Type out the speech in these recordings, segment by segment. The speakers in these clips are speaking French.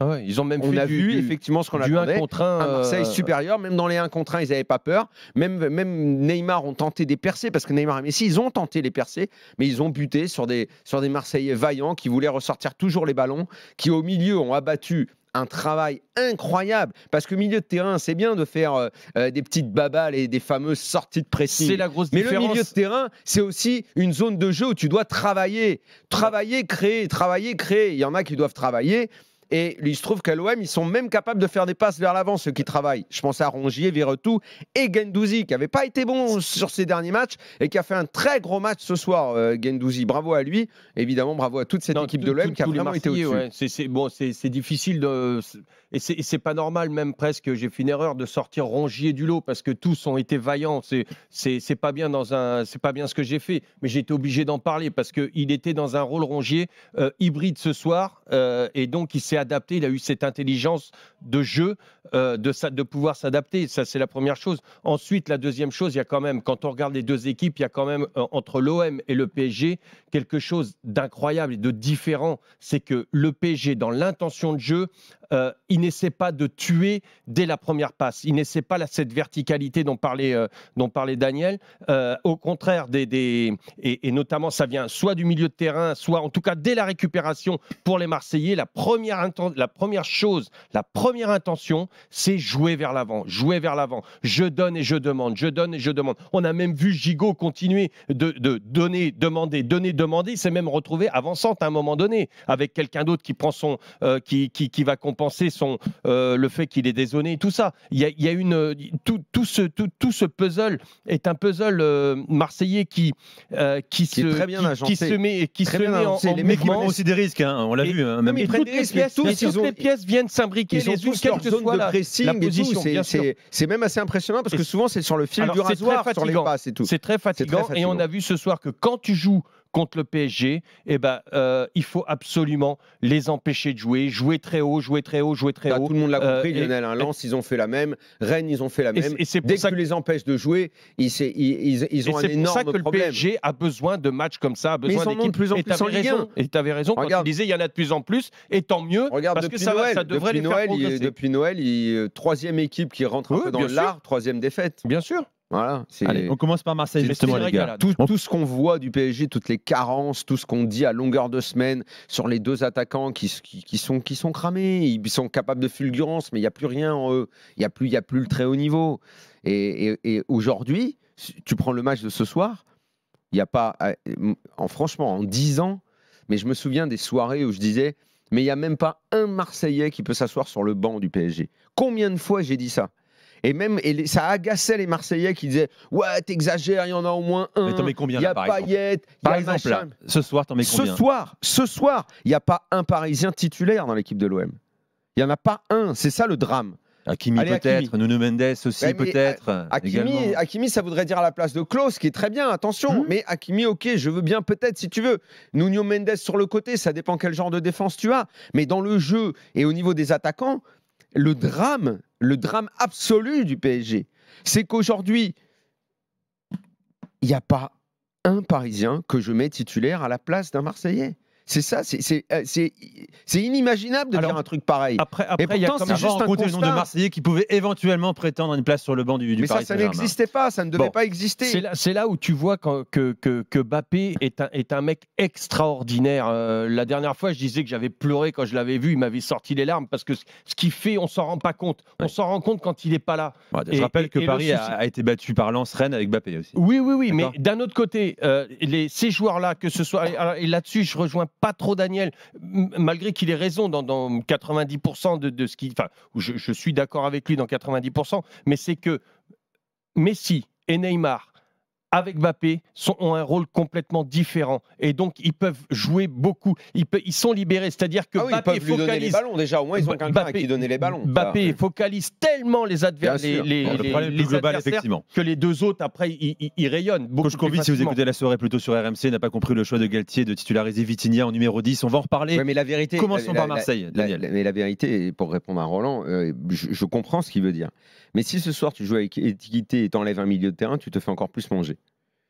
Ah ils ont même on fait a du, vu effectivement ce qu'on 1 contre 1, un Marseille euh, supérieur, même dans les 1 contre 1, ils n'avaient pas peur. Même, même Neymar ont tenté des percées, parce que Neymar et Messi, ils ont tenté les percées, mais ils ont buté sur des, sur des Marseillais vaillants qui voulaient ressortir toujours les ballons, qui au milieu ont abattu un travail incroyable. Parce que milieu de terrain, c'est bien de faire euh, euh, des petites babales et des fameuses sorties de pressing. la grosse Mais le milieu de terrain, c'est aussi une zone de jeu où tu dois travailler. Travailler, créer, travailler, créer. Il y en a qui doivent travailler et il se trouve qu'à l'OM, ils sont même capables de faire des passes vers l'avant, ceux qui travaillent. Je pense à Rongier, Viretou et Gendouzi, qui n'avait pas été bon sur ces derniers matchs et qui a fait un très gros match ce soir, euh, Gendouzi. Bravo à lui. Évidemment, bravo à toute cette équipe de l'OM qui a vraiment été au-dessus. C'est difficile de et c'est pas normal même presque, j'ai fait une erreur de sortir Rongier du lot parce que tous ont été vaillants. C'est pas bien dans un, c'est pas bien ce que j'ai fait, mais j'ai été obligé d'en parler parce qu'il était dans un rôle Rongier euh, hybride ce soir euh, et donc il s'est adapté. Il a eu cette intelligence de jeu euh, de, de pouvoir s'adapter. Ça c'est la première chose. Ensuite la deuxième chose, il y a quand même quand on regarde les deux équipes, il y a quand même entre l'OM et le PSG quelque chose d'incroyable et de différent. C'est que le PSG dans l'intention de jeu euh, il n'essaie pas de tuer dès la première passe. Il n'essaie pas cette verticalité dont parlait, euh, dont parlait Daniel. Euh, au contraire, et, notamment, ça vient soit du milieu de terrain, soit en tout cas dès la récupération pour les Marseillais. La première, chose, la première intention, c'est jouer vers l'avant, jouer vers l'avant. Je donne et je demande, je donne et je demande. On a même vu Gigot continuer de, donner, demander, donner, demander. Il s'est même retrouvé avançant à un moment donné avec quelqu'un d'autre qui prend son, qui, qui va comprendre penser son, euh, le fait qu'il est désonné, tout ça. Il y a, une, tout, tout, ce, tout, ce puzzle est un puzzle euh, marseillais qui, euh, qui, se, qui, se met, qui se en, en, Les aussi des risques, hein, on l'a vu. Hein, même. toutes toutes les pièces viennent s'imbriquer, ils ont quelle que soit la, la C'est même assez impressionnant parce que souvent c'est sur le fil du rasoir, sur les pas, c'est tout. C'est très fatigant et on a vu ce soir que quand tu joues contre le PSG, eh ben, euh, il faut absolument les empêcher de jouer, jouer très haut, jouer très haut, jouer très bah, haut. Tout le monde l'a euh, compris, Lionel. Hein. Lens, ils ont fait la même. Rennes, ils ont fait la même. Et, c'est Dès que, tu les empêches de jouer, ils, ils, ont un énorme problème. C'est pour ça que le PSG a besoin de matchs comme ça, a besoin d'équipes. plus en plus en Et tu avais raison quand tu disais il y en a de plus en plus, et tant mieux, parce que ça, devrait les faire depuis Noël, euh, troisième équipe qui rentre dans l'art, troisième défaite. Bien sûr on commence par Marseille. Tout, ce qu'on voit du PSG, toutes les carences, tout ce qu'on dit à longueur de semaine sur les deux attaquants qui, sont, cramés, ils sont capables de fulgurance, mais il n'y a plus rien en eux. Il n'y a, plus, a plus le très haut niveau. Et, aujourd'hui, tu prends le match de ce soir, il n'y a pas. Euh, en, franchement, en 10 ans, mais je me souviens des soirées où je disais mais il n'y a même pas un Marseillais qui peut s'asseoir sur le banc du PSG. Combien de fois j'ai dit ça et même, et ça agaçait les Marseillais qui disaient Ouais, t'exagères, il y en a au moins un. Mais t'en mets combien Il y a par par exemple, ce soir, t'en mets combien Ce soir, ce soir, il n'y a pas un Parisien titulaire dans l'équipe de l'OM. Il n'y en a pas un. C'est ça le drame. Hakimi peut-être, Nuno Mendes aussi peut-être. Hakimi, ça voudrait dire à la place de Klaus, qui est très bien, attention. Hmm. Mais Hakimi, ok, je veux bien peut-être si tu veux. Nuno Mendes sur le côté, ça dépend quel genre de défense tu as. Mais dans le jeu et au niveau des attaquants, le drame, le drame absolu du PSG, c'est qu'aujourd'hui, il n'y a pas un Parisien que je mets titulaire à la place d'un Marseillais. C'est ça, c'est euh, inimaginable de faire un truc pareil. Après, et pourtant, c'est juste un constat. de Marseillais qui pouvait éventuellement prétendre une place sur le banc du, du Mais ça, ça n'existait pas, ça ne devait pas exister. C'est là, où tu vois que, que, que, Bappé est un, est un mec extraordinaire. Euh, la dernière fois, je disais que j'avais pleuré quand je l'avais vu, il m'avait sorti les larmes parce que ce qu'il fait, on s'en rend pas compte. On s'en rend compte quand il n'est pas là. je rappelle que Paris a, été battu par Lens-Rennes avec Bappé aussi. Oui, oui, oui, mais d'un autre côté, euh, les, ces joueurs-là, que ce soit. Et là-dessus, je rejoins pas trop Daniel, malgré qu'il ait raison dans, 90% de, ce qui. Enfin, je suis d'accord avec lui dans 90%, mais c'est que Messi et Neymar avec Mbappé, sont, ont un rôle complètement différent. Et donc, ils peuvent jouer beaucoup. Ils, ils sont libérés. C'est-à-dire que ah Mbappé focalise. donner les ballons, déjà, au moins, ils ont quelqu'un qui les ballons. Mbappé focalise tellement les, adversaires les, les, que les deux autres, après, ils, ils rayonnent. Kochkovic, si vous écoutez la soirée plutôt sur RMC, n'a pas compris le choix de Galtier de titulariser Vitinia en numéro 10. On va en reparler. mais la vérité, Commençons par Marseille, Daniel. mais la vérité, pour répondre à Roland, euh, je, comprends ce qu'il veut dire. Mais si ce soir, tu joues avec Étiquité et t'enlèves un milieu de terrain, tu te fais encore plus manger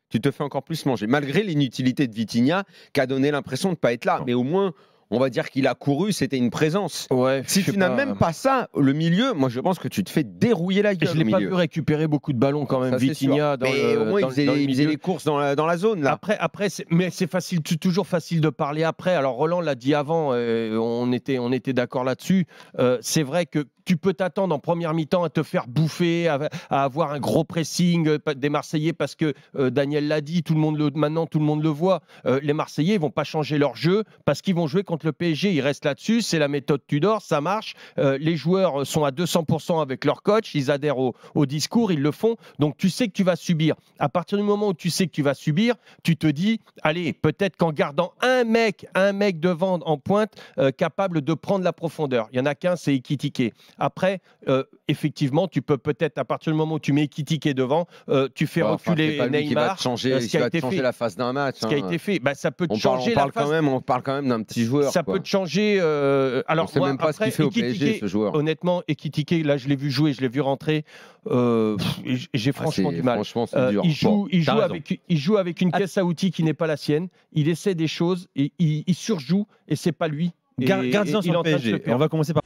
tu te fais encore plus manger. Malgré l'inutilité de Vitinia qui a donné l'impression de ne pas être là. Mais au moins, on va dire qu'il a couru, c'était une présence. Ouais, si tu n'as même pas ça, le milieu, moi je pense que tu te fais dérouiller là gueule. Je n'ai pas vu récupérer beaucoup de ballons quand même, ça, Vitinha. mais au moins, il, faisait, les courses dans la, zone. Là. Après, après mais c'est facile, toujours facile de parler après. Alors Roland l'a dit avant, euh, on était, on était d'accord là-dessus. Euh, c'est vrai que tu peux t'attendre en première mi-temps à te faire bouffer, à, avoir un gros pressing euh, des Marseillais parce que Daniel l'a dit, tout le monde le, maintenant tout le monde le voit. les Marseillais vont pas changer leur jeu parce qu'ils vont jouer contre le PSG, il reste là-dessus. C'est la méthode Tudor, ça marche. Euh, les joueurs sont à 200% avec leur coach, ils adhèrent au, discours, ils le font. Donc tu sais que tu vas subir. À partir du moment où tu sais que tu vas subir, tu te dis, allez, peut-être qu'en gardant un mec, un mec devant en pointe, euh, capable de prendre la profondeur. Il y en a qu'un, c'est Ikitike. Après, euh, effectivement, tu peux peut-être, à partir du moment où tu mets Kitike devant, euh, tu fais bah, reculer Neymar. Qui va changer, la face d'un match. Ce qui a hein. été fait, bah, ça peut te changer on parle Quand même, on parle quand même d'un petit joueur. Ça peut te changer. Euh, alors, on sait même pas ce qu'il fait au PSG, ce joueur. Honnêtement, là, je l'ai vu jouer, je l'ai vu rentrer. Euh, j'ai ah, franchement du mal. Franchement, il, joue, avec, une caisse à outils qui n'est pas la sienne. Il essaie des choses, et, il, surjoue et c'est pas lui. Garde gardien sur on va commencer par.